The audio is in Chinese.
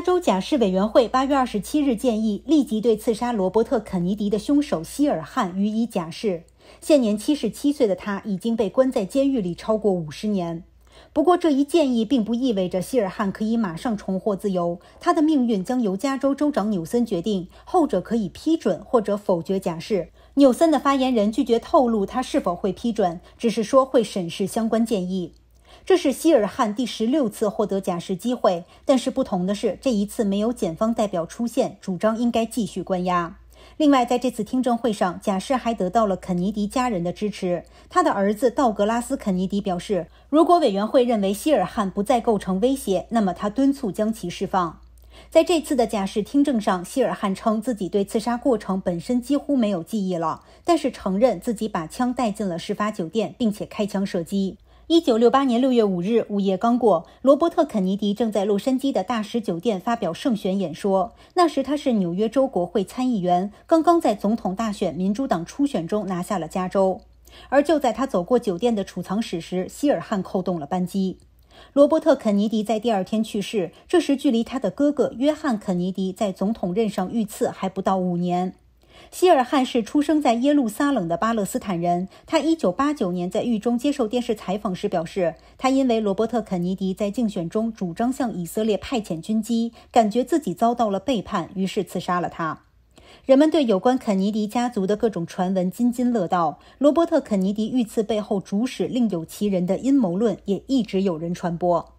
加州假释委员会八月二十七日建议立即对刺杀罗伯特·肯尼迪的凶手希尔汉予以假释。现年七十七岁的他已经被关在监狱里超过五十年。不过，这一建议并不意味着希尔汉可以马上重获自由，他的命运将由加州州长纽森决定，后者可以批准或者否决假释。纽森的发言人拒绝透露他是否会批准，只是说会审视相关建议。这是希尔汉第十六次获得假释机会，但是不同的是，这一次没有检方代表出现，主张应该继续关押。另外，在这次听证会上，假释还得到了肯尼迪家人的支持。他的儿子道格拉斯·肯尼迪表示，如果委员会认为希尔汉不再构成威胁，那么他敦促将其释放。在这次的假释听证上，希尔汉称自己对刺杀过程本身几乎没有记忆了，但是承认自己把枪带进了事发酒店，并且开枪射击。一九六八年六月五日午夜刚过，罗伯特·肯尼迪正在洛杉矶的大使酒店发表胜选演说。那时他是纽约州国会参议员，刚刚在总统大选民主党初选中拿下了加州。而就在他走过酒店的储藏室时，希尔汉扣动了扳机。罗伯特·肯尼迪在第二天去世。这时距离他的哥哥约翰·肯尼迪在总统任上遇刺还不到五年。希尔汉是出生在耶路撒冷的巴勒斯坦人。他一九八九年在狱中接受电视采访时表示，他因为罗伯特·肯尼迪在竞选中主张向以色列派遣军机，感觉自己遭到了背叛，于是刺杀了他。人们对有关肯尼迪家族的各种传闻津津乐道，罗伯特·肯尼迪遇刺背后主使另有其人的阴谋论也一直有人传播。